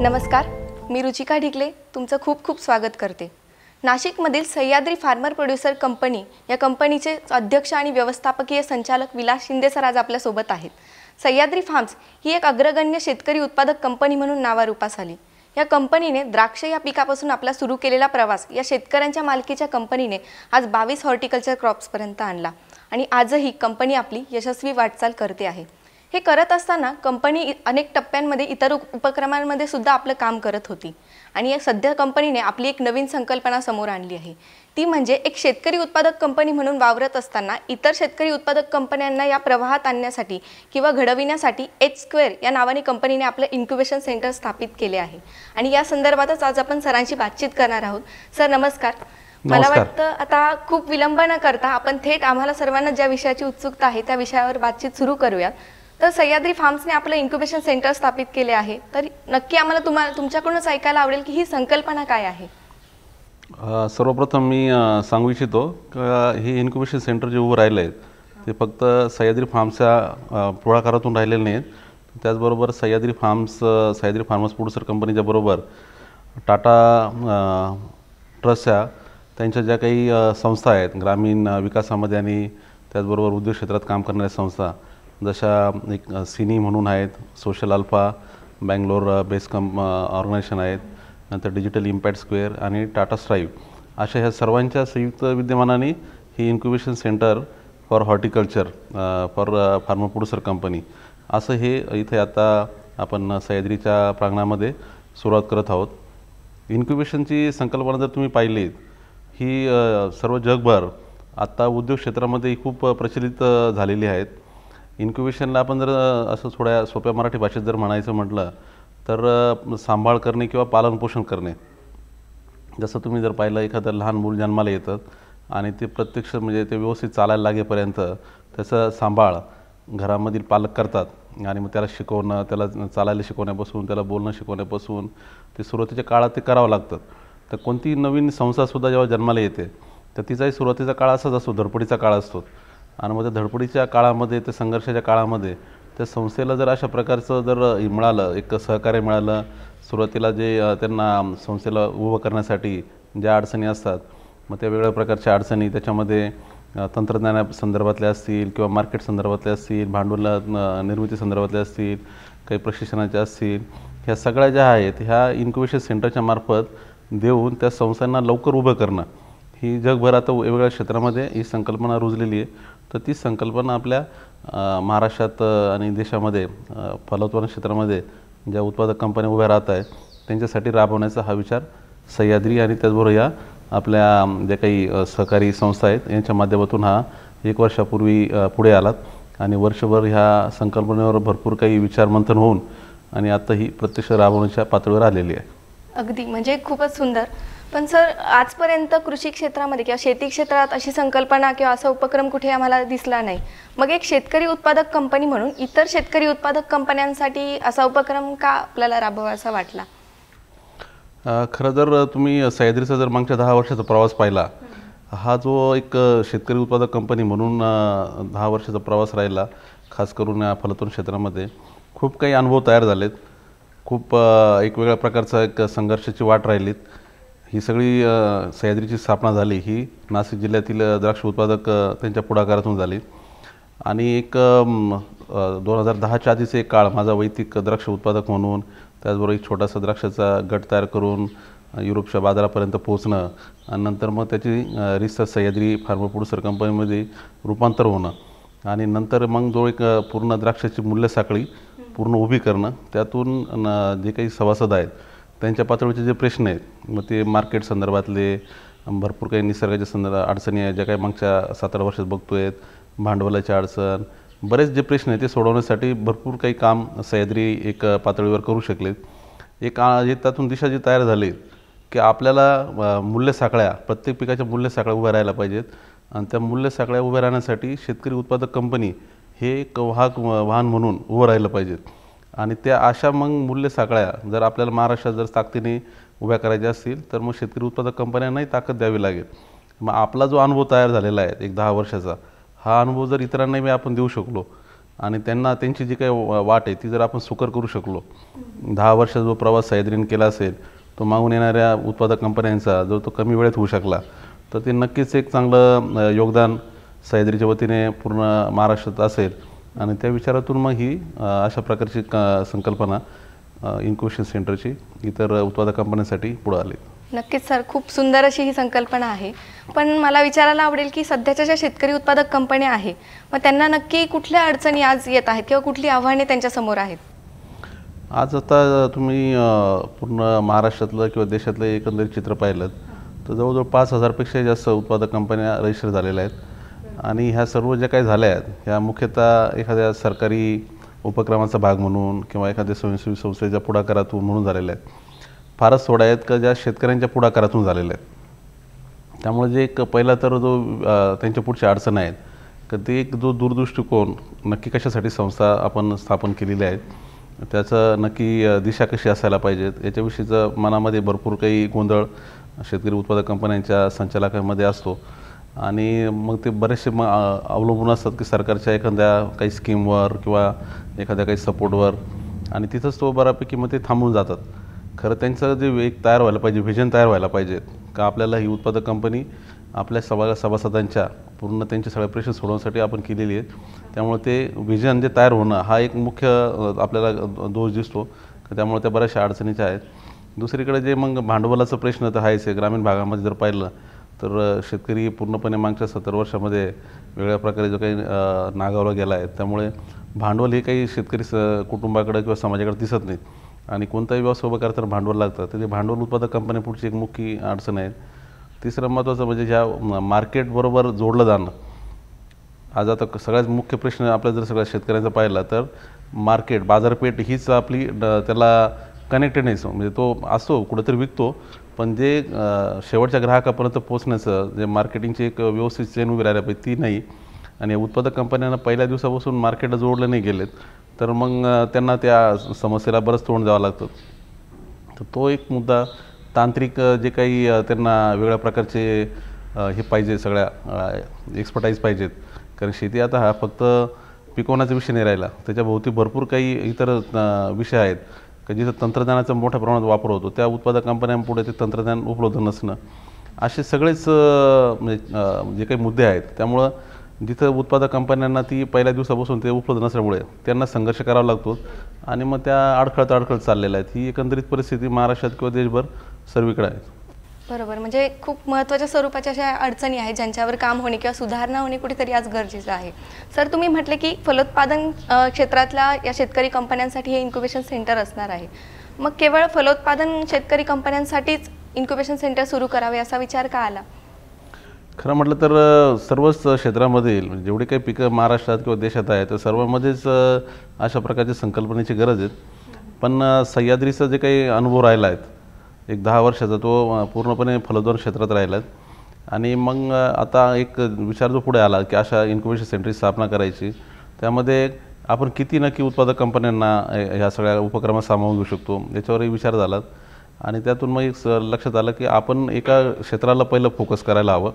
नमस्कार मी रुचिका ढिकले तुमचं खूप खूप स्वागत करते नाशिकमधील सह्याद्री फार्मर प्रोड्युसर कंपनी या कंपनीचे अध्यक्ष आणि व्यवस्थापकीय संचालक विलास शिंदे सर आज आपल्यासोबत आहेत सह्याद्री फार्म्स ही एक अग्रगण्य शेतकरी उत्पादक कंपनी म्हणून नावारूपास आली या कंपनीने द्राक्ष या पिकापासून आपला सुरू केलेला प्रवास या शेतकऱ्यांच्या मालकीच्या कंपनीने आज बावीस हॉर्टिकल्चर क्रॉप्सपर्यंत आणला आणि आजही कंपनी आपली यशस्वी वाटचाल करते आहे हे करत असताना कंपनी अनेक टप्प्यांमध्ये इतर उपक्रमांमध्ये सुद्धा आपलं काम करत होती आणि या सध्या कंपनीने आपली एक नवीन संकल्पना समोर आणली आहे ती म्हणजे एक शेतकरी उत्पादक कंपनी म्हणून वावरत असताना इतर शेतकरी उत्पादक कंपन्यांना या प्रवाहात आणण्यासाठी किंवा घडविण्यासाठी एच स्क्वेअर या नावाने कंपनीने आपलं इन्क्युबेशन सेंटर स्थापित केले आहे आणि या संदर्भातच आज आपण सरांशी बातचीत करणार आहोत सर नमस्कार मला वाटतं आता खूप विलंब न करता आपण थेट आम्हाला सर्वांना ज्या विषयाची उत्सुकता आहे त्या विषयावर बातचीत सुरू करूयात तर सह्याद्री फार्म्सने आपलं इन्क्युबेशन सेंटर स्थापित केले आहे तर नक्की आम्हाला तुम्हाला तुमच्याकडूनच ऐकायला आवडेल की ही संकल्पना काय आहे सर्वप्रथम मी सांगू इच्छितो की हे इन्क्युबेशन सेंटर जे उभं राहिलं आहेत ते फक्त सह्याद्री फार्म्सच्या पुढाकारातून राहिलेले नाहीत त्याचबरोबर Sahyadri farms Sahyadri farms producer कंपनीच्या बरोबर टाटा ट्रस्टच्या त्यांच्या ज्या काही संस्था आहेत ग्रामीण विकासामध्ये आणि त्याचबरोबर उद्योग क्षेत्रात काम करणाऱ्या संस्था जशा एक सिनी म्हणून आहेत सोशल अल्फा बँगलोर बेस कम ऑर्गनायझेशन आहेत नंतर डिजिटल इम्पॅक्ट स्क्वेअर आणि टाटा स्ट्राईव्ह अशा ह्या सर्वांच्या संयुक्त विद्यमानाने ही incubation centre for horticulture for farmer producer company असं हे इथे आता आपण सह्याद्रीच्या प्रांगणामध्ये सुरुवात करत आहोत इन्क्युबेशनची संकल्पना जर तुम्ही पाहिलीत ही सर्व जगभर आत्ता उद्योग क्षेत्रामध्ये खूप प्रचलित झालेली आहेत इन्क्युबेशनला आपण जर असं थोड्या सोप्या मराठी भाषेत जर म्हणायचं म्हटलं तर सांभाळ करणे किंवा पालनपोषण करणे जसं तुम्ही जर पाहिलं एखादं लहान मूल जन्माला येतं आणि ते प्रत्यक्ष म्हणजे ते व्यवस्थित चालायला लागेपर्यंत त्याचं सांभाळ घरामधील पालक करतात आणि मग त्याला शिकवणं त्याला चालायला शिकवण्यापासून त्याला बोलणं शिकवण्यापासून ते सुरुवातीच्या काळात ते करावं लागतं तर कोणती नवीन संस्थासुद्धा जेव्हा जन्माला येते तर तिचाही सुरुवातीचा काळ असाच असतो धडपडीचा काळ असतो आणि मग त्या धडपडीच्या काळामध्ये त्या संघर्षाच्या काळामध्ये त्या संस्थेला जर अशा प्रकारचं जर मिळालं एक सहकार्य मिळालं सुरुवातीला जे त्यांना संस्थेला उभं करण्यासाठी ज्या अडचणी असतात मग त्या वेगवेगळ्या प्रकारच्या अडचणी त्याच्यामध्ये तंत्रज्ञाना संदर्भातल्या असतील किंवा मार्केट संदर्भातल्या असतील भांडवल निर्मिती संदर्भातल्या असतील काही प्रशिक्षणाच्या असतील ह्या सगळ्या ज्या आहेत ह्या इन्क्युबेशन सेंटरच्या मार्फत देऊन त्या संस्थांना लवकर उभं करणं ही जगभरात वेगवेगळ्या क्षेत्रामध्ये ही संकल्पना रुजलेली आहे तर ती संकल्पना आपल्या महाराष्ट्रात आणि देशामध्ये फलोत्पादन क्षेत्रामध्ये ज्या उत्पादक कंपन्या उभ्या राहत आहेत त्यांच्यासाठी राबवण्याचा हा विचार सह्याद्री आणि त्याचबरोबर या आपल्या ज्या काही सहकारी संस्था आहेत यांच्या माध्यमातून हा एक वर्षापूर्वी पुढे आलात आणि वर्षभर ह्या संकल्पनेवर भरपूर काही विचारमंथन होऊन आणि आता ही प्रत्यक्ष राबवण्याच्या पातळीवर आलेली आहे अगदी म्हणजे खूपच सुंदर पण सर आजपर्यंत कृषी क्षेत्रामध्ये किंवा शेती क्षेत्रात अशी संकल्पना किंवा असा उपक्रम कुठे आम्हाला दिसला नाही मग एक शेतकरी उत्पादक कंपनी म्हणून इतर शेतकरी उत्पादक कंपन्यांसाठी असा उपक्रम का आपल्याला राबवा असा वाटला खरं जर तुम्ही सह्याद्रीचा जर मागच्या दहा वर्षाचा प्रवास पाहिला हा जो एक शेतकरी उत्पादक कंपनी म्हणून दहा वर्षाचा प्रवास राहिला खास करून या फलतून क्षेत्रामध्ये खूप काही अनुभव तयार झालेत खूप एक वेगळ्या प्रकारचा एक संघर्षाची वाट राहिलीत ही सगळी सह्याद्रीची स्थापना झाली ही नाशिक जिल्ह्यातील द्राक्ष उत्पादक त्यांच्या पुढाकारातून झाली आणि एक दोन हजार दहाच्या आधीच एक काळ माझा वैयक्तिक द्राक्ष उत्पादक म्हणून त्याचबरोबर एक छोटासा द्राक्षाचा गट तयार करून युरोपच्या बाजारापर्यंत पोहोचणं आणि नंतर मग त्याची रिसर्च सह्याद्री फार्म प्रोड्युसर कंपनीमध्ये रूपांतर होणं आणि नंतर मग जो एक पूर्ण द्राक्षाची मूल्य साखळी पूर्ण उभी करणं त्यातून जे काही सभासद आहेत त्यांच्या पातळीचे जे प्रश्न आहेत मग ते मार्केट संदर्भातले भरपूर काही निसर्गाच्या संदर्भात अडचणी आहेत ज्या काही मागच्या सात आठ वर्षात बघतो आहेत भांडवलाच्या अडचण बरेच जे प्रश्न आहेत ते सोडवण्यासाठी भरपूर काही काम सह्याद्री एक पातळीवर करू शकलेत एक जे त्यातून दिशा जी तयार झाली की आपल्याला मूल्य साखळ्या प्रत्येक पिकाच्या मूल्य साखळ्या उभ्या राहायला पाहिजेत आणि त्या मूल्य साखळ्या उभ्या राहण्यासाठी शेतकरी उत्पादक कंपनी हे एक वाहक वाहन म्हणून उभं राहिलं पाहिजेत आणि त्या अशा मग मूल्य सगळ्या जर आपल्याला महाराष्ट्रात जर ताकदीने उभ्या करायच्या असतील तर मग शेतकरी उत्पादक कंपन्यांनाही ताकद द्यावी लागेल मग आपला जो अनुभव तयार झालेला आहे एक दहा वर्षाचा हा अनुभव जर इतरांनाही मी आपण देऊ शकलो आणि त्यांना त्यांची जी काही वाट आहे ती जर आपण सुकर करू शकलो दहा वर्षाचा जो प्रवास सह्याद्रीने केला असेल तो मागून येणाऱ्या उत्पादक कंपन्यांचा जर तो कमी वेळेत होऊ शकला तर ते नक्कीच एक चांगलं योगदान सह्याद्रीच्या वतीने पूर्ण महाराष्ट्रात असेल आणि त्या विचारातून मग ही अशा प्रकारची संकल्पना इन्क्युबेशन सेंटरची इतर उत्पादक कंपन्यांसाठी पुढे आली नक्कीच सर खूप सुंदर अशी ही संकल्पना आहे पण मला विचारायला आवडेल की सध्याच्या ज्या शेतकरी उत्पादक कंपन्या आहे मग त्यांना नक्की कुठल्या अडचणी आज येत आहेत किंवा कुठली आव्हाने त्यांच्या समोर आहेत आज आता तुम्ही पूर्ण महाराष्ट्रातलं किंवा देशातलं एकंदरीत चित्र पाहिलं तर जवळजवळ पाच हजारपेक्षा जास्त उत्पादक कंपन्या रजिस्टर झालेल्या आहेत आणि ह्या सर्व ज्या काही झाल्या आहेत ह्या मुख्यतः एखाद्या सरकारी उपक्रमाचा भाग म्हणून किंवा एखाद्या स्वयंसेवी संस्थेच्या पुढाकारातून म्हणून झालेल्या आहेत फारच थोड्या आहेत का ज्या शेतकऱ्यांच्या पुढाकारातून झालेल्या आहेत त्यामुळे जे एक पहिला तर जो त्यांच्या पुढच्या अडचण आहेत का ते एक जो दूरदृष्टिकोन नक्की कशासाठी संस्था आपण स्थापन केलेल्या आहेत त्याचं नक्की दिशा कशी असायला पाहिजेत याच्याविषयीचं मनामध्ये भरपूर काही गोंधळ शेतकरी उत्पादक कंपन्यांच्या संचालकांमध्ये असतो आणि मग ते बरेचसे मग अवलंबून असतात की सरकारच्या एखाद्या काही स्कीमवर किंवा एखाद्या काही सपोर्टवर आणि तिथंच तो बऱ्यापैकी मग ते थांबून जातात खरं त्यांचं जे एक तयार व्हायला पाहिजे व्हिजन तयार व्हायला पाहिजे का आपल्याला ही उत्पादक कंपनी आपल्या सभा सभासदांच्या पूर्ण त्यांचे सगळे प्रश्न सोडवण्यासाठी आपण केलेली आहे त्यामुळे ते व्हिजन जे तयार होणं हा एक मुख्य आपल्याला दोष दिसतो त्यामुळे त्या बऱ्याचशा अडचणीच्या आहेत दुसरीकडे जे मग भांडवलाचा प्रश्न तर आहेच आहे ग्रामीण भागामध्ये जर पाहिलं तर शेतकरी पूर्णपणे मागच्या सत्तर वर्षामध्ये वेगळ्या प्रकारे जो काही नागावला गेला आहे त्यामुळे भांडवल हे काही शेतकरी स कुटुंबाकडं किंवा समाजाकडे दिसत नाही आणि कोणताही व्यवसाय उभा तर भांडवल लागतं तर ते भांडवल उत्पादक कंपन्या पुढची एक मुख्य अडचण आहे तिसरं महत्त्वाचं म्हणजे ज्या मार्केटबरोबर जोडलं जाणं आज आता सगळ्यात मुख्य प्रश्न आपल्या जर सगळ्या शेतकऱ्यांचा पाहिला तर मार्केट बाजारपेठ हीच आपली त्याला कनेक्टेड नाही म्हणजे तो असतो कुठंतरी विकतो पण जे शेवटच्या ग्राहकापर्यंत पोचण्याचं जे मार्केटिंगची एक व्यवस्थित चेन उभी राहिली पाहिजे ती नाही आणि उत्पादक कंपन्यांना पहिल्या दिवसापासून मार्केट जोडलं नाही गेलेत तर मग त्यांना त्या समस्येला बरंच तोंड द्यावं लागतं तर तो एक मुद्दा तांत्रिक जे काही त्यांना वेगळ्या प्रकारचे हे पाहिजे सगळ्या एक्सपर्टाईज पाहिजेत कारण शेती आता हा फक्त पिकवण्याचा विषय नाही राहिला त्याच्याभोवती भरपूर काही इतर विषय आहेत का जिथं तंत्रज्ञानाचा मोठ्या प्रमाणात वापर होतो त्या उत्पादक कंपन्यांपुढे ते तंत्रज्ञान उपलब्ध नसणं असे सगळेच म्हणजे जे काही मुद्दे आहेत त्यामुळं जिथं उत्पादक कंपन्यांना ती पहिल्या दिवसापासून ते उपलब्ध नसल्यामुळे त्यांना संघर्ष करावा लागतो आणि मग त्या अडखळत अडखळत चाललेल्या आहेत ही एकंदरीत परिस्थिती महाराष्ट्रात किंवा देशभर सर्वीकडे आहे बरोबर म्हणजे खूप महत्त्वाच्या स्वरूपाच्या अशा अडचणी आहेत ज्यांच्यावर काम होणे किंवा सुधारणा होणे कुठेतरी आज गरजेचं आहे सर तुम्ही म्हटले की फलोत्पादन क्षेत्रातल्या या शेतकरी कंपन्यांसाठी हे इन्क्युबेशन सेंटर असणार आहे मग केवळ फलोत्पादन शेतकरी कंपन्यांसाठीच इन्क्युबेशन सेंटर सुरू करावे असा विचार का आला खरं म्हटलं तर सर्वच क्षेत्रामधील म्हणजे जेवढे काही पिकं महाराष्ट्रात किंवा देशात आहेत तर सर्वांमध्येच अशा प्रकारची संकल्पनेची गरज आहे पण सह्याद्रीचा जे काही अनुभव राहिला आहे एक दहा वर्षाचा तो पूर्णपणे फलोद्वार क्षेत्रात राहिला आणि मग आता एक विचार जो पुढे आला की अशा इन्क्युबेशन सेंटरची स्थापना करायची त्यामध्ये आपण किती नक्की उत्पादक कंपन्यांना ह्या सगळ्या उपक्रमात सामावून घेऊ शकतो याच्यावरही विचार झाला आणि त्यातून मग एक स लक्षात आलं की आपण एका क्षेत्राला पहिलं फोकस करायला हवं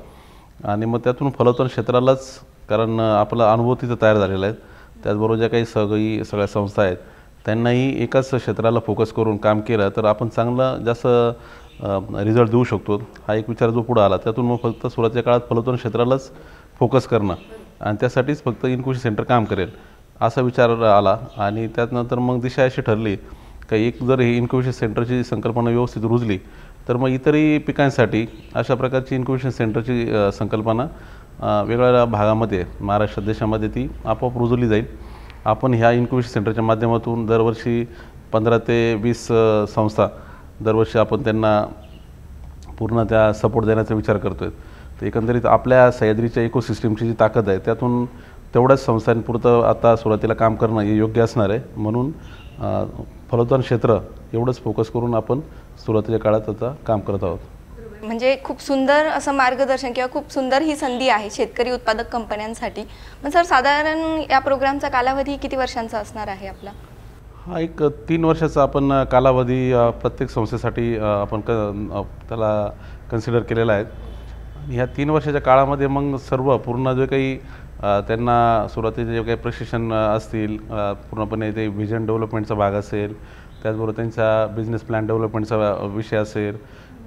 आणि मग त्यातून फलोत्तन क्षेत्रालाच कारण आपला अनुभव तिथं तयार झालेला आहे त्याचबरोबर ज्या काही सगळी सगळ्या संस्था आहेत त्यांनाही एकाच क्षेत्राला फोकस करून काम केलं तर आपण चांगला जास्त रिझल्ट देऊ शकतो हा एक विचार जो पुढे आला त्यातून मग फक्त सुरुवातीच्या काळात फलोत्वन क्षेत्रालाच फोकस करणं आणि त्यासाठीच फक्त इन्क्युशन सेंटर काम करेल असा विचार आला आणि त्यानंतर मग दिशा अशी ठरली का एक जर ही इन्क्युबेशन सेंटरची संकल्पना व्यवस्थित रुजली तर मग इतरही पिकांसाठी अशा प्रकारची इन्क्युबेशन सेंटरची संकल्पना वेगळ्या भागामध्ये महाराष्ट्र देशामध्ये ती आपोआप रुजवली जाईल आपण ह्या इन्क्युबेशन सेंटरच्या माध्यमातून दरवर्षी पंधरा ते वीस संस्था दरवर्षी आपण त्यांना पूर्ण त्या सपोर्ट देण्याचा विचार करतो आहे तर एकंदरीत आपल्या सह्याद्रीच्या इकोसिस्टीमची जी ताकद आहे त्यातून तेवढ्याच संस्थांपुरतं आता सुरुवातीला काम करणं हे योग्य असणार आहे म्हणून फलोत्तन क्षेत्र एवढंच फोकस करून आपण सुरुवातीच्या काळात आता काम करत आहोत म्हणजे खूप सुंदर असं मार्गदर्शन किंवा खूप सुंदर ही संधी आहे शेतकरी उत्पादक कंपन्यांसाठी पण सर साधारण या प्रोग्रामचा कालावधी किती वर्षांचा असणार आहे आपला हा एक तीन वर्षाचा आपण कालावधी प्रत्येक संस्थेसाठी आपण क त्याला कन्सिडर केलेला आहे ह्या तीन वर्षाच्या काळामध्ये मग सर्व पूर्ण जे काही त्यांना सुरुवातीचे जे काही प्रशिक्षण असतील पूर्णपणे ते व्हिजन डेव्हलपमेंटचा भाग असेल त्याचबरोबर त्यांचा बिझनेस प्लॅन डेव्हलपमेंटचा विषय असेल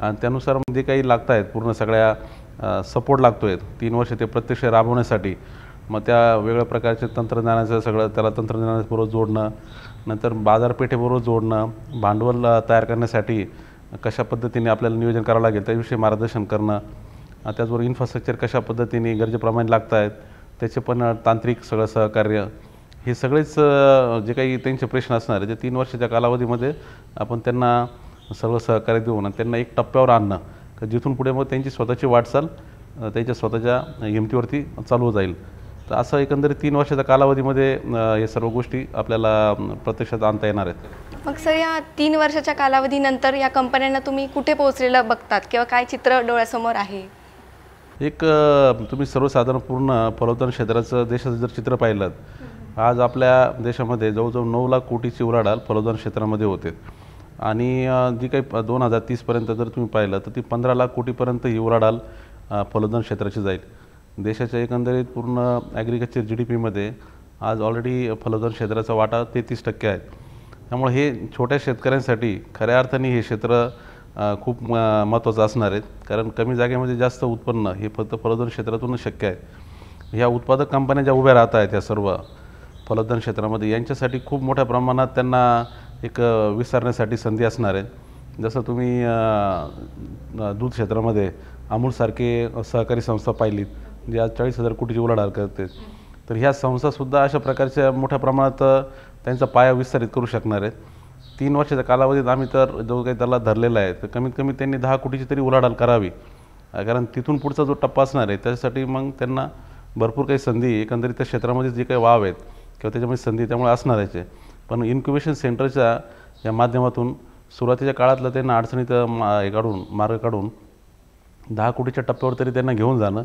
आणि त्यानुसार जे काही लागत आहेत पूर्ण सगळ्या सपोर्ट लागतो आहे तीन वर्ष ते प्रत्यक्ष राबवण्यासाठी मग त्या वेगळ्या प्रकारचे तंत्रज्ञानाचं सगळं त्याला तंत्रज्ञानाबरोबर जोडणं नंतर बाजारपेठेबरोबर जोडणं भांडवल तयार करण्यासाठी कशा पद्धतीने आपल्याला नियोजन करावं लागेल त्याविषयी मार्गदर्शन करणं त्याचबरोबर इन्फ्रास्ट्रक्चर कशा पद्धतीने गरजेप्रमाणे लागत आहेत त्याचे पण तांत्रिक सगळं सहकार्य हे सगळेच जे काही त्यांचे प्रश्न असणार आहे ते तीन वर्षाच्या कालावधीमध्ये आपण त्यांना सर्व सहकार्य देऊन त्यांना एक टप्प्यावर आणणं का जिथून पुढे मग त्यांची स्वतःची वाटचाल त्यांच्या स्वतःच्या हिमतीवरती चालू जाईल तर असं एकंदरीत तीन वर्षाच्या कालावधीमध्ये या सर्व गोष्टी आपल्याला प्रत्यक्षात आणता येणार आहेत मग सर या तीन वर्षाच्या कालावधीनंतर या कंपन्यांना तुम्ही कुठे पोहोचलेलं बघतात किंवा काय चित्र डोळ्यासमोर आहे एक तुम्ही सर्वसाधारण पूर्ण फलोत्तन क्षेत्राचं देशाचं जर चित्र पाहिलं आज आपल्या देशामध्ये जवळजवळ नऊ लाख कोटीची उलाढाल फलोधन क्षेत्रामध्ये होते आणि जी काही दोन हजार तीसपर्यंत जर तुम्ही पाहिलं तर ती पंधरा लाख कोटीपर्यंत ही उराडाल फलोदन क्षेत्राची जाईल देशाच्या एकंदरीत पूर्ण ॲग्रिकल्चर जी डी पीमध्ये आज ऑलरेडी फलोदन क्षेत्राचा वाटा तेहतीस टक्के आहे त्यामुळे हे छोट्या शेतकऱ्यांसाठी खऱ्या अर्थाने हे क्षेत्र खूप महत्त्वाचं असणार आहेत कारण कमी जागेमध्ये जास्त उत्पन्न हे फक्त फलोदन क्षेत्रातूनच शक्य आहे ह्या उत्पादक कंपन्या ज्या उभ्या राहत आहेत या सर्व फलोदन क्षेत्रामध्ये यांच्यासाठी खूप मोठ्या प्रमाणात त्यांना एक विसरण्यासाठी संधी असणार आहे जसं तुम्ही दूध क्षेत्रामध्ये अमूलसारखी सहकारी संस्था पाहिलीत जे आज चाळीस हजार कोटीची उलाढाल करते तर ह्या संस्थासुद्धा अशा प्रकारच्या मोठ्या प्रमाणात त्यांचा पाया विस्तारित करू शकणार आहेत तीन वर्षाच्या कालावधीत आम्ही तर जो काही त्याला धरलेला आहे तर कमीत कमी त्यांनी दहा कोटीची तरी उलाढाल करावी कारण तिथून पुढचा जो टप्पा असणार आहे त्याच्यासाठी मग त्यांना भरपूर काही संधी एकंदरीत त्या क्षेत्रामध्ये जे काही वाव आहेत किंवा त्याच्यामध्ये संधी त्यामुळे असणार आहे पण इन्क्युबेशन सेंटरच्या या माध्यमातून सुरुवातीच्या काळातलं त्यांना अडचणीत मा हे काढून मार्ग काढून दहा कोटीच्या टप्प्यावर तरी त्यांना घेऊन जाणं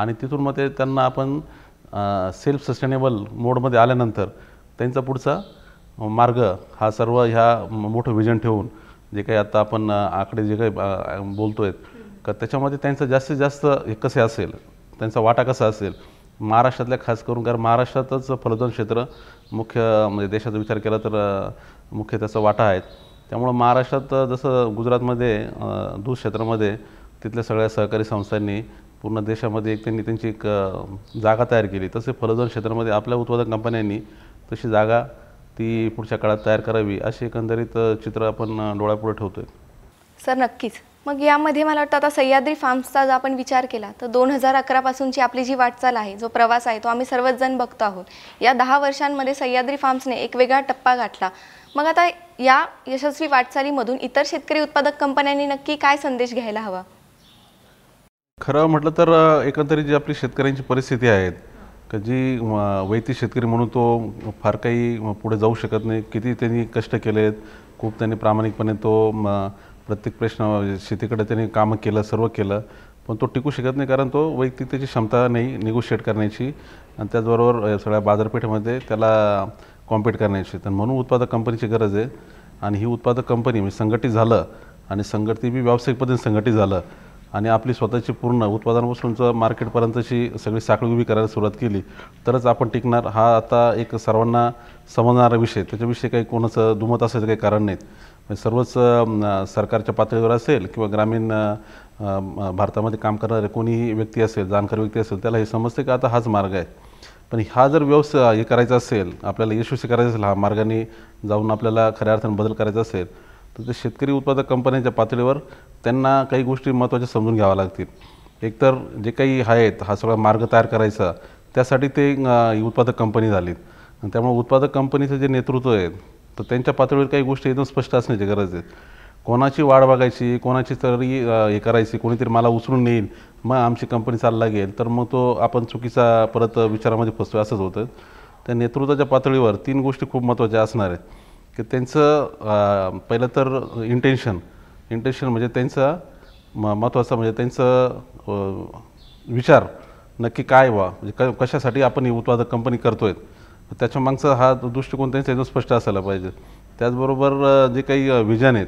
आणि तिथून मग ते त्यांना आपण सेल्फ सस्टेनेबल मोडमध्ये आल्यानंतर त्यांचा पुढचा मार्ग हा सर्व ह्या मोठं विजन ठेवून जे काही आता आपण आकडे जे काही बोलतो आहेत का त्याच्यामध्ये त्यांचं जास्तीत जास्त हे कसे असेल त्यांचा वाटा कसा असेल महाराष्ट्रातल्या खास करून कारण महाराष्ट्रातच फलदान क्षेत्र मुख्य म्हणजे देशाचा विचार केला तर मुख्य त्याचा वाटा आहेत त्यामुळं महाराष्ट्रात जसं गुजरातमध्ये दूध क्षेत्रामध्ये तिथल्या सगळ्या सहकारी संस्थांनी पूर्ण देशामध्ये एक त्यांनी त्यांची एक जागा तयार केली तसे फलझोन क्षेत्रामध्ये आपल्या उत्पादक कंपन्यांनी तशी जागा ती पुढच्या काळात तयार करावी अशी एकंदरीत चित्र आपण डोळ्यापुढे ठेवतो आहे सर नक्कीच मग यामध्ये मला वाटतं आता सह्याद्री फार्म्सचा जर आपण विचार केला तर दोन हजार अकरापासूनची आपली जी वाटचाल आहे जो प्रवास आहे तो आम्ही सर्वच जण बघतो आहोत या दहा वर्षांमध्ये सह्याद्री फार्म्सने एक वेगळा टप्पा गाठला मग आता या यशस्वी वाटचालीमधून इतर शेतकरी उत्पादक कंपन्यांनी नक्की काय संदेश घ्यायला हवा खरं म्हटलं तर एकंदरीत जी आपली शेतकऱ्यांची परिस्थिती आहे का जी वैती शेतकरी म्हणून तो फार काही पुढे जाऊ शकत नाही किती त्यांनी कष्ट केलेत खूप त्यांनी प्रामाणिकपणे तो प्रत्येक प्रश्न शेतीकडे त्याने कामं केलं सर्व केलं पण तो टिकू शकत नाही कारण तो वैयक्तिक त्याची क्षमता नाही निगोशिएट करण्याची आणि त्याचबरोबर सगळ्या बाजारपेठेमध्ये त्याला कॉम्पीट करण्याची तर म्हणून उत्पादक कंपनीची गरज आहे आणि ही उत्पादक कंपनी म्हणजे संघटित झालं आणि संघटित बी व्यावसायिक पद्धतीने संघटित झालं आणि आपली स्वतःची पूर्ण उत्पादनापासूनचं मार्केटपर्यंतची सगळी साखळी उभी करायला सुरुवात केली तरच आपण टिकणार हा आता एक सर्वांना समजणारा विषय त्याच्याविषयी काही कोणाचं दुमत असायचं काही कारण नाहीत सर्वच सरकारच्या पातळीवर असेल किंवा ग्रामीण भारतामध्ये काम करणारे कोणीही व्यक्ती असेल जाणकार व्यक्ती असेल त्याला हे समजते की आता हाच मार्ग आहे पण हा जर व्यवसाय हे करायचा असेल आपल्याला यशस्वी करायचा असेल हा मार्गाने जाऊन आपल्याला खऱ्या अर्थाने बदल करायचा असेल तर ते शेतकरी उत्पादक कंपन्यांच्या पातळीवर त्यांना काही गोष्टी महत्त्वाच्या समजून घ्याव्या लागतील एकतर जे काही आहेत हा सगळा मार्ग तयार करायचा त्यासाठी ते उत्पादक कंपनी झालीत त्यामुळे उत्पादक कंपनीचं जे नेतृत्व आहे तर त्यांच्या पातळीवर काही गोष्टी एकदम स्पष्ट असण्याची गरज आहे कोणाची वाढ बघायची कोणाची तरी हे करायची कोणीतरी मला उचलून नेईल मग आमची कंपनी चालला गेल तर मग तो आपण चुकीचा परत विचारामध्ये फसतो असंच होतं त्या नेतृत्वाच्या पातळीवर तीन गोष्टी खूप महत्त्वाच्या असणार आहेत की त्यांचं पहिलं तर इंटेन्शन इंटेन्शन म्हणजे त्यांचा म महत्त्वाचं म्हणजे त्यांचं विचार नक्की काय व्हा म्हणजे क कशासाठी आपण ही उत्पादक कंपनी करतो आहेत त्याच्या मागचा हा दृष्टिकोन त्यांनी एकदम स्पष्ट असायला पाहिजे त्याचबरोबर जे काही विजन आहेत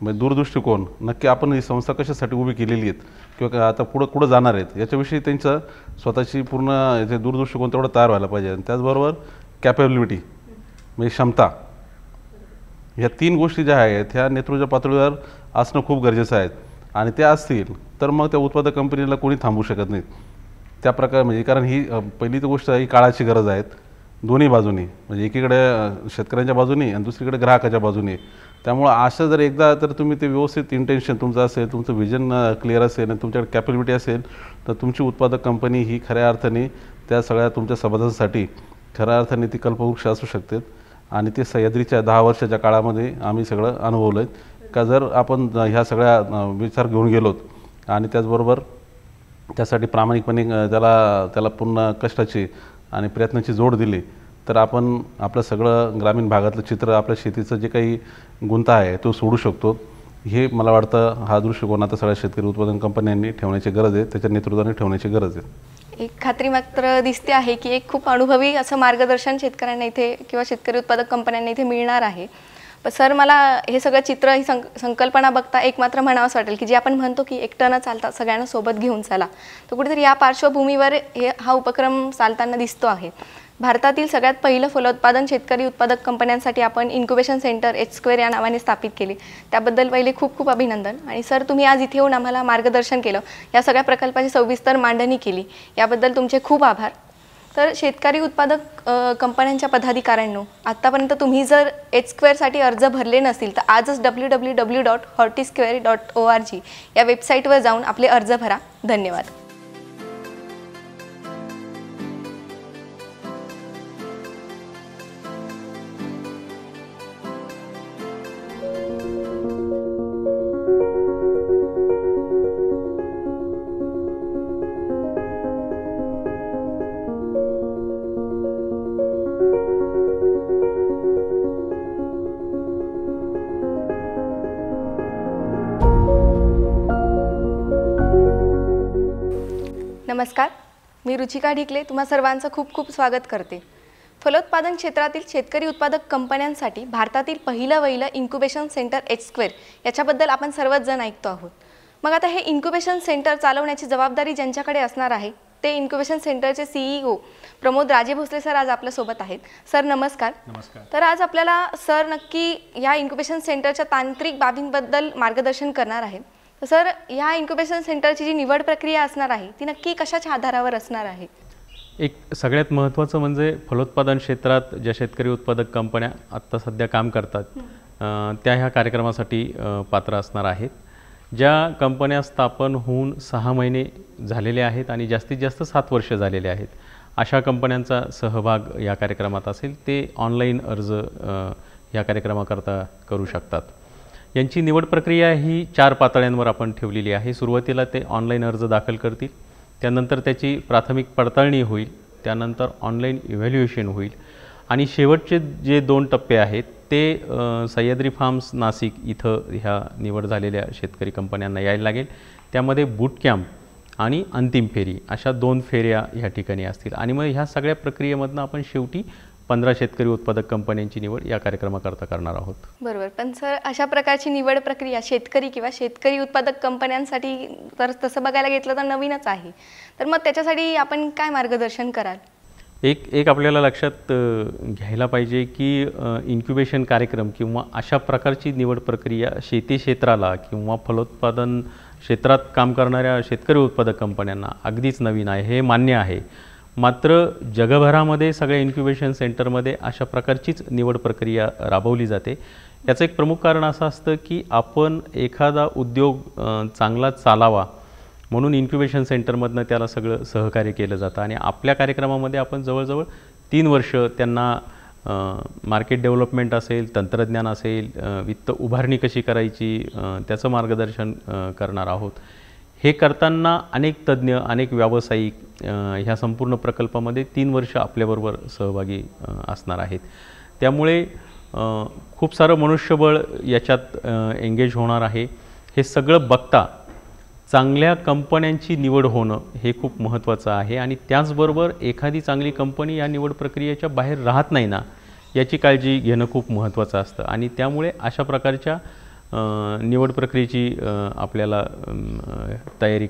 म्हणजे दूरदृष्टिकोन नक्की आपण ही संस्था कशासाठी उभी केलेली आहेत किंवा आता पुढं कुठं जाणार आहेत याच्याविषयी त्यांचं स्वतःची पूर्ण याचे दूरदृष्टिकोन तेवढा तयार व्हायला पाहिजे आणि त्याचबरोबर कॅपेबिलिटी म्हणजे क्षमता ह्या तीन गोष्टी ज्या आहेत ह्या नेतृत्वाच्या पातळीवर असणं खूप गरजेचं आहे आणि त्या असतील तर मग त्या उत्पादक कंपनीला कोणी थांबू शकत नाहीत त्या प्रकार म्हणजे कारण ही पहिली तर गोष्ट ही काळाची गरज आहे दोन्ही बाजूनी म्हणजे एकीकडे शेतकऱ्यांच्या बाजूनी आणि दुसरीकडे ग्राहकाच्या बाजूनी त्यामुळं असं जर एकदा तर तुम्ही ते व्यवस्थित इंटेन्शन तुमचं असेल तुमचं व्हिजन क्लिअर असेल आणि तुमच्याकडे कॅपेबिलिटी असेल तर तुमची उत्पादक कंपनी ही खऱ्या अर्थाने त्या सगळ्या तुमच्या समाजासाठी खऱ्या अर्थाने ती कल्पवृक्ष असू शकते आणि ते सह्याद्रीच्या दहा वर्षाच्या काळामध्ये आम्ही सगळं अनुभवलं आहे का जर आपण ह्या सगळ्या विचार घेऊन गेलोत आणि त्याचबरोबर त्यासाठी प्रामाणिकपणे त्याला त्याला पूर्ण कष्टाची आणि प्रयत्नाची जोड दिली तर आपण आपलं सगळं ग्रामीण भागातलं चित्र आपल्या शेतीचं जे काही गुंता आहे तो सोडू शकतो हे मला वाटतं हा दृष्टिकोन आता सगळ्या शेतकरी उत्पादन कंपन्यांनी ठेवण्याची गरज आहे त्याच्या नेतृत्वाने ठेवण्याची गरज आहे एक खात्री मात्र दिसते आहे की एक खूप अनुभवी असं मार्गदर्शन शेतकऱ्यांना इथे किंवा शेतकरी उत्पादक कंपन्यांना इथे मिळणार आहे पण सर मला हे सगळं चित्र ही सं संकल्पना बघता एक मात्र वाटेल की जे आपण म्हणतो की एकटं चालता सगळ्यांना सोबत घेऊन चाला तर कुठेतरी या पार्श्वभूमीवर हे हा उपक्रम चालताना दिसतो आहे भारतातील सगळ्यात पहिलं फलोत्पादन शेतकरी उत्पादक कंपन्यांसाठी आपण इन्क्युबेशन सेंटर एच स्क्वेअर या नावाने स्थापित केले त्याबद्दल पहिले खूप खूप अभिनंदन आणि सर तुम्ही आज इथे येऊन आम्हाला मार्गदर्शन केलं या सगळ्या प्रकल्पाची सविस्तर मांडणी केली याबद्दल तुमचे खूप आभार तर शेतकरी उत्पादक कंपन्यांच्या पदाधिकाऱ्यांनो आत्तापर्यंत तुम्ही जर एच स्क्वेअरसाठी अर्ज भरले नसतील तर आजच W W W dot horti square dot O R G या वेबसाईटवर जाऊन आपले अर्ज भरा धन्यवाद नमस्कार मी रुचिका ढिकले तुम्हा सर्वांचं खूप खूप स्वागत करते फलोत्पादन क्षेत्रातील शेतकरी उत्पादक कंपन्यांसाठी भारतातील पहिलं वहिलं इन्क्युबेशन सेंटर एच स्क्वेअर याच्याबद्दल आपण सर्वच जण ऐकतो आहोत मग आता हे इन्क्युबेशन सेंटर चालवण्याची जबाबदारी ज्यांच्याकडे असणार आहे ते इन्क्युबेशन सेंटरचे सीईओ प्रमोद राजे भोसले सर आज आपल्यासोबत आहेत सर नमस्कार नमस्कार तर आज आपल्याला सर नक्की या इन्क्युबेशन सेंटरच्या तांत्रिक बाबींबद्दल मार्गदर्शन करणार आहेत सर या इन्क्युबेशन सेंटरची जी निवड प्रक्रिया असणार आहे ती नक्की कशाच्या आधारावर असणार आहे एक सगळ्यात महत्त्वाचं म्हणजे फलोत्पादन क्षेत्रात ज्या शेतकरी उत्पादक कंपन्या आत्ता सध्या काम करतात त्या ह्या कार्यक्रमासाठी पात्र असणार आहेत ज्या कंपन्या स्थापन होऊन सहा महिने झालेले आहेत आणि जास्तीत जास्त सात वर्ष झालेले आहेत अशा कंपन्यांचा सहभाग या कार्यक्रमात असेल ते ऑनलाईन अर्ज या कार्यक्रमाकरता करू शकतात यांची निवड प्रक्रिया ही चार पातळ्यांवर आपण ठेवलेली आहे सुरुवातीला ते ऑनलाईन अर्ज दाखल करतील त्यानंतर त्याची प्राथमिक पडताळणी होईल त्यानंतर ऑनलाईन इव्हॅल्युएशन होईल आणि शेवटचे जे दोन टप्पे आहेत ते सह्याद्री फार्म्स नाशिक इथं ह्या निवड झालेल्या शेतकरी कंपन्यांना यायला लागेल त्यामध्ये बूट कॅम्प आणि अंतिम फेरी अशा दोन फेऱ्या ह्या ठिकाणी असतील आणि मग ह्या सगळ्या प्रक्रियेमधनं आपण शेवटी पंधरा शेतकरी उत्पादक कंपन्यांची निवड या कार्यक्रमाकरता करणार आहोत बरोबर पण सर अशा प्रकारची निवड प्रक्रिया शेतकरी किंवा शेतकरी उत्पादक कंपन्यांसाठी तर तसं बघायला घेतलं तर नवीनच आहे तर मग त्याच्यासाठी आपण काय मार्गदर्शन कराल एक एक आपल्याला लक्षात घ्यायला पाहिजे की इन्क्युबेशन कार्यक्रम किंवा अशा प्रकारची निवड प्रक्रिया शेती क्षेत्राला किंवा फलोत्पादन क्षेत्रात काम करणाऱ्या शेतकरी उत्पादक कंपन्यांना अगदीच नवीन आहे हे मान्य आहे मात्र जगभरामध्ये सगळ्या इन्क्युबेशन सेंटरमध्ये अशा प्रकारचीच निवड प्रक्रिया राबवली जाते याचं एक प्रमुख कारण असं असतं की आपण एखादा उद्योग चांगला चालावा म्हणून इन्क्युबेशन सेंटरमधनं त्याला सगळं सहकार्य केलं जातं आणि आपल्या कार्यक्रमामध्ये आपण जवळजवळ तीन वर्ष त्यांना मार्केट डेव्हलपमेंट असेल तंत्रज्ञान असेल वित्त उभारणी कशी करायची त्याचं मार्गदर्शन करणार आहोत हे करताना अनेक तज्ज्ञ अनेक व्यावसायिक ह्या संपूर्ण प्रकल्पामध्ये तीन वर्ष आपल्याबरोबर सहभागी असणार आहेत त्यामुळे खूप सारं मनुष्यबळ याच्यात एंगेज होणार आहे हे सगळं बघता चांगल्या कंपन्यांची निवड होणं हे खूप महत्त्वाचं आहे आणि त्याचबरोबर एखादी चांगली कंपनी या निवड प्रक्रियेच्या बाहेर राहत नाही ना याची काळजी घेणं खूप महत्त्वाचं असतं आणि त्यामुळे अशा प्रकारच्या निवड प्रक्रियेची आपल्याला तयारी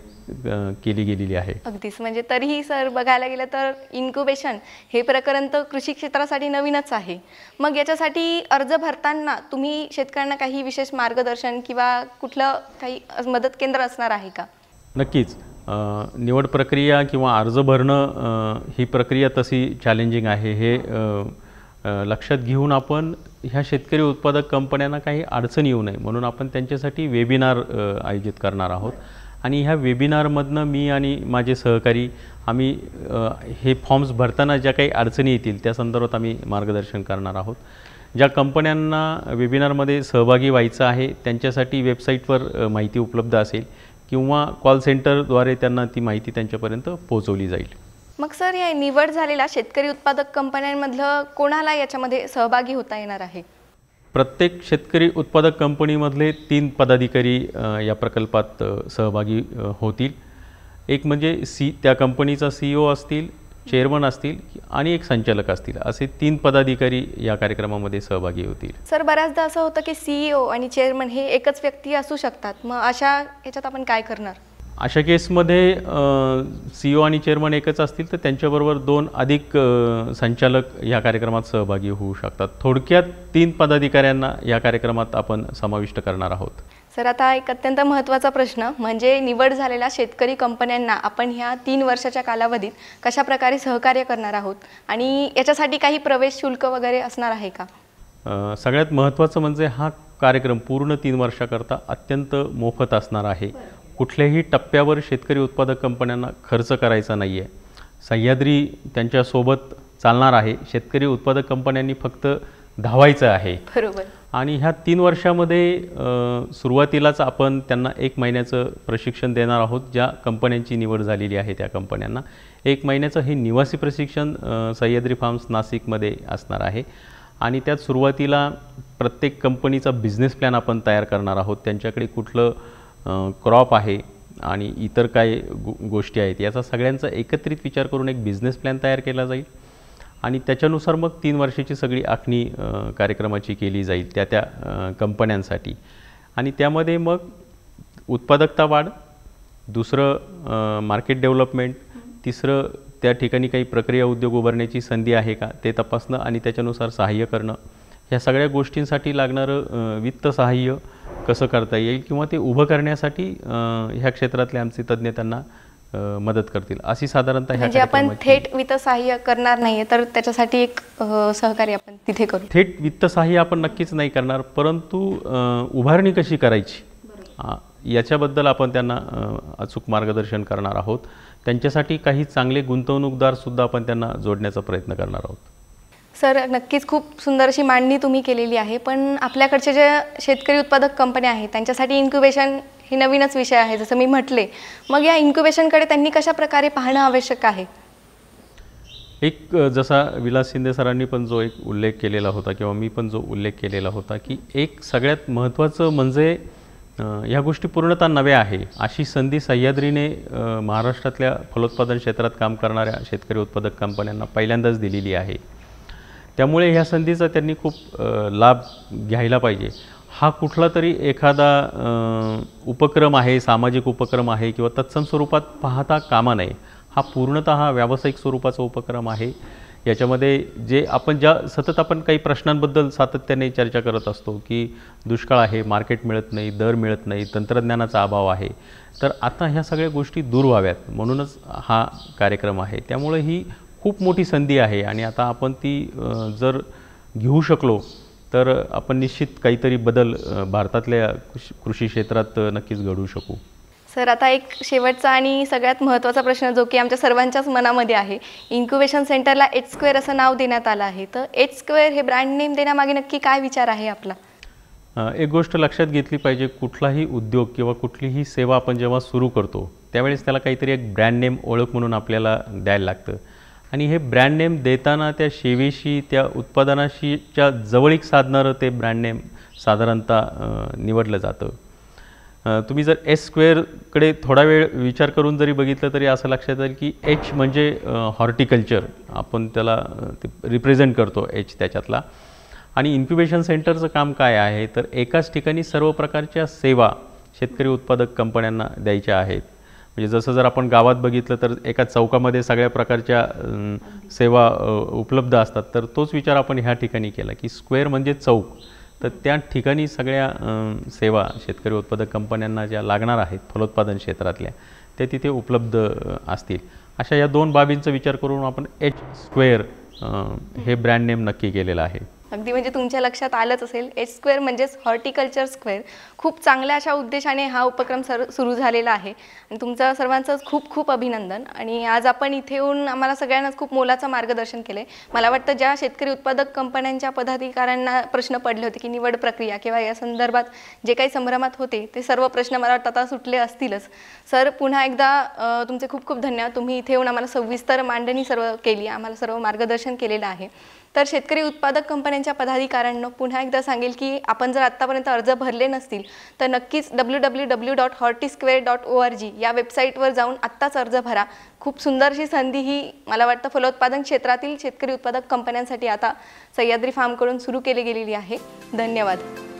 केली गेलेली आहे अगदीच म्हणजे तरीही सर बघायला गेलं तर इन्क्युबेशन हे प्रकरण तर कृषी क्षेत्रासाठी नवीनच आहे मग याच्यासाठी अर्ज भरताना तुम्ही शेतकऱ्यांना काही विशेष मार्गदर्शन किंवा कुठलं काही मदत केंद्र असणार आहे का नक्कीच निवड प्रक्रिया किंवा अर्ज भरणं ही प्रक्रिया तशी चॅलेंजिंग आहे हे लक्षात घेऊन आपण ह्या शेतकरी उत्पादक कंपन्यांना काही अडचण येऊ नये म्हणून आपण त्यांच्यासाठी वेबिनार आयोजित करणार आहोत आणि ह्या वेबिनारमधनं मी आणि माझे सहकारी आम्ही हे फॉर्म्स भरताना ज्या काही अडचणी येतील त्या संदर्भात आम्ही मार्गदर्शन करणार आहोत ज्या कंपन्यांना वेबिनारमध्ये सहभागी व्हायचं आहे त्यांच्यासाठी वेबसाईटवर माहिती उपलब्ध असेल किंवा कॉल सेंटरद्वारे त्यांना ती माहिती त्यांच्यापर्यंत पोहोचवली जाईल मग सर या निवड झालेल्या शेतकरी उत्पादक कंपन्यांमधलं कोणाला याच्यामध्ये सहभागी होता येणार आहे प्रत्येक शेतकरी उत्पादक कंपनीमधले तीन पदाधिकारी या प्रकल्पात सहभागी होतील एक म्हणजे सी त्या कंपनीचा सी ओ असतील चेअरमन असतील आणि एक संचालक असतील असे तीन पदाधिकारी या कार्यक्रमामध्ये सहभागी होतील सर बऱ्याचदा असं होतं की सीईओ आणि चेअरमन हे एकच व्यक्ती असू शकतात मग अशा याच्यात आपण काय करणार अशा केसमध्ये सी ओ e आणि चेअरमन एकच असतील तर त्यांच्याबरोबर दोन अधिक संचालक या कार्यक्रमात सहभागी होऊ शकतात थोडक्यात तीन पदाधिकाऱ्यांना या कार्यक्रमात आपण समाविष्ट करणार आहोत सर आता एक अत्यंत महत्त्वाचा प्रश्न म्हणजे निवड झालेल्या शेतकरी कंपन्यांना आपण ह्या तीन वर्षाच्या कालावधीत कशाप्रकारे सहकार्य करणार आहोत आणि याच्यासाठी काही प्रवेश शुल्क वगैरे असणार आहे का सगळ्यात महत्त्वाचं म्हणजे हा कार्यक्रम पूर्ण तीन वर्षाकरता अत्यंत मोफत असणार आहे कुठल्याही टप्प्यावर शेतकरी उत्पादक कंपन्यांना खर्च करायचा नाही आहे सह्याद्री त्यांच्यासोबत चालणार आहे शेतकरी उत्पादक कंपन्यांनी फक्त धावायचं आहे बरोबर आणि ह्या तीन वर्षामध्ये सुरुवातीलाच आपण त्यांना एक महिन्याचं प्रशिक्षण देणार आहोत ज्या कंपन्यांची निवड झालेली आहे त्या कंपन्यांना एक महिन्याचं हे निवासी प्रशिक्षण सह्याद्री फार्म्स नाशिकमध्ये असणार आहे आणि त्यात सुरुवातीला प्रत्येक कंपनीचा बिझनेस प्लॅन आपण तयार करणार आहोत त्यांच्याकडे कुठलं क्रॉप आहे आणि इतर काय गो गोष्टी आहेत याचा सगळ्यांचा एकत्रित विचार करून एक बिझनेस प्लॅन तयार केला जाईल आणि त्याच्यानुसार मग तीन वर्षाची सगळी आखणी कार्यक्रमाची केली जाईल त्या त्या कंपन्यांसाठी आणि त्यामध्ये मग उत्पादकता वाढ दुसरं मार्केट डेव्हलपमेंट तिसरं त्या ठिकाणी काही प्रक्रिया उद्योग उभारण्याची संधी आहे का ते तपासणं आणि त्याच्यानुसार सहाय्य करणं ह्या सगळ्या गोष्टींसाठी लागणारं वित्त सहाय्य कसं करता येईल किंवा ते उभं करण्यासाठी ह्या क्षेत्रातले आमचे तज्ज्ञ त्यांना मदत करतील अशी साधारणतः म्हणजे आपण थेट वित्त सहाय्य करणार नाहीये तर त्याच्यासाठी एक सहकार्य आपण तिथे करू थेट वित्त सहाय्य आपण नक्कीच नाही करणार परंतु उभारणी कशी करायची याच्याबद्दल आपण त्यांना अचूक मार्गदर्शन करणार आहोत त्यांच्यासाठी काही चांगले सुद्धा आपण त्यांना जोडण्याचा प्रयत्न करणार आहोत सर नक्कीच खूप सुंदर अशी मांडणी तुम्ही केलेली आहे पण आपल्याकडच्या ज्या शेतकरी उत्पादक कंपन्या आहेत त्यांच्यासाठी इन्क्युबेशन हे नवीनच विषय आहे जसं मी म्हटले मग या इन्क्युबेशनकडे त्यांनी कशा प्रकारे पाहणं आवश्यक आहे एक जसा विलास शिंदे सरांनी पण जो एक उल्लेख केलेला होता किंवा मी पण जो उल्लेख केलेला होता की एक सगळ्यात महत्त्वाचं म्हणजे ह्या गोष्टी पूर्णतः नव्या आहे अशी संधी सह्याद्रीने महाराष्ट्रातल्या फलोत्पादन क्षेत्रात काम करणाऱ्या शेतकरी उत्पादक कंपन्यांना पहिल्यांदाच दिलेली आहे त्यामुळे ह्या संधीचा त्यांनी खूप लाभ घ्यायला पाहिजे हा कुठला तरी एखादा उपक्रम आहे सामाजिक उपक्रम आहे किंवा तत्सम स्वरूपात पाहता कामा नये हा पूर्णत व्यावसायिक स्वरूपाचा उपक्रम आहे याच्यामध्ये जे आपण ज्या सतत आपण काही प्रश्नांबद्दल सातत्याने चर्चा करत असतो की दुष्काळ आहे मार्केट मिळत नाही दर मिळत नाही तंत्रज्ञानाचा अभाव आहे तर आता ह्या सगळ्या गोष्टी दूर व्हाव्यात म्हणूनच हा कार्यक्रम आहे त्यामुळे ही खूप मोठी संधी आहे आणि आता आपण ती जर घेऊ शकलो तर आपण निश्चित काहीतरी बदल भारतातल्या कृषी क्षेत्रात नक्कीच घडवू शकू सर आता एक शेवटचा आणि सगळ्यात महत्त्वाचा प्रश्न जो की आमच्या सर्वांच्याच मनामध्ये आहे इन्क्युबेशन सेंटरला एच स्क्वेअर असं नाव देण्यात आलं आहे तर एच स्क्वेअर हे ब्रँड नेम देण्यामागे नक्की काय विचार आहे आपला एक गोष्ट लक्षात घेतली पाहिजे कुठलाही उद्योग किंवा कुठलीही सेवा आपण जेव्हा सुरू करतो त्यावेळेस त्याला काहीतरी एक ब्रँड नेम ओळख म्हणून आपल्याला द्यायला लागतं आणि हे ब्रँड नेम देताना त्या सेवेशी त्या उत्पादनाशीच्या जवळीक साधणारं ते ब्रँड नेम साधारणतः निवडलं जातं तुम्ही जर एस स्क्वेअरकडे थोडा वेळ विचार करून जरी बघितलं तरी असं लक्षात येईल की एच म्हणजे हॉर्टिकल्चर आपण त्याला ते रिप्रेझेंट करतो एच त्याच्यातला आणि इन्क्युबेशन सेंटरचं काम काय आहे तर एकाच ठिकाणी सर्व प्रकारच्या सेवा शेतकरी उत्पादक कंपन्यांना द्यायच्या आहेत म्हणजे जसं जर आपण गावात बघितलं तर एका चौकामध्ये सगळ्या प्रकारच्या सेवा उपलब्ध असतात तर तोच विचार आपण ह्या ठिकाणी केला की स्क्वेअर म्हणजे चौक तर त्या ठिकाणी सगळ्या सेवा शेतकरी उत्पादक कंपन्यांना ज्या लागणार आहेत फलोत्पादन क्षेत्रातल्या ते तिथे उपलब्ध असतील अशा या दोन बाबींचा विचार करून आपण एच स्क्वेअर हे ब्रँड नेम नक्की केलेलं आहे अगदी म्हणजे तुमच्या लक्षात आलंच असेल एच स्क्वेअर म्हणजेच हॉर्टिकल्चर स्क्वेअर खूप चांगल्या अशा उद्देशाने हा उपक्रम सर सुरू झालेला आहे आणि तुमचं सर्वांचंच खूप खूप अभिनंदन आणि आज आपण इथे येऊन आम्हाला सगळ्यांनाच खूप मोलाचं मार्गदर्शन केलं आहे मला वाटतं ज्या शेतकरी उत्पादक कंपन्यांच्या पदाधिकाऱ्यांना प्रश्न पडले होते की निवड प्रक्रिया किंवा या संदर्भात जे काही संभ्रमात होते ते सर्व प्रश्न मला वाटतं आता सुटले असतीलच सर पुन्हा एकदा तुमचे खूप खूप धन्यवाद तुम्ही इथे येऊन आम्हाला सविस्तर मांडणी सर्व केली आम्हाला सर्व मार्गदर्शन केलेलं आहे तर शेतकरी उत्पादक कंपन्यांच्या पदाधिकाऱ्यांना पुन्हा एकदा सांगेल की आपण जर आत्तापर्यंत अर्ज भरले नसतील तर नक्कीच W W W dot horti square dot O R G या वेबसाईटवर जाऊन आत्ताच अर्ज भरा खूप सुंदरशी संधी ही मला वाटतं फलोत्पादन क्षेत्रातील शेतकरी उत्पादक कंपन्यांसाठी आता सह्याद्री फार्मकडून सुरू केली गेलेली आहे धन्यवाद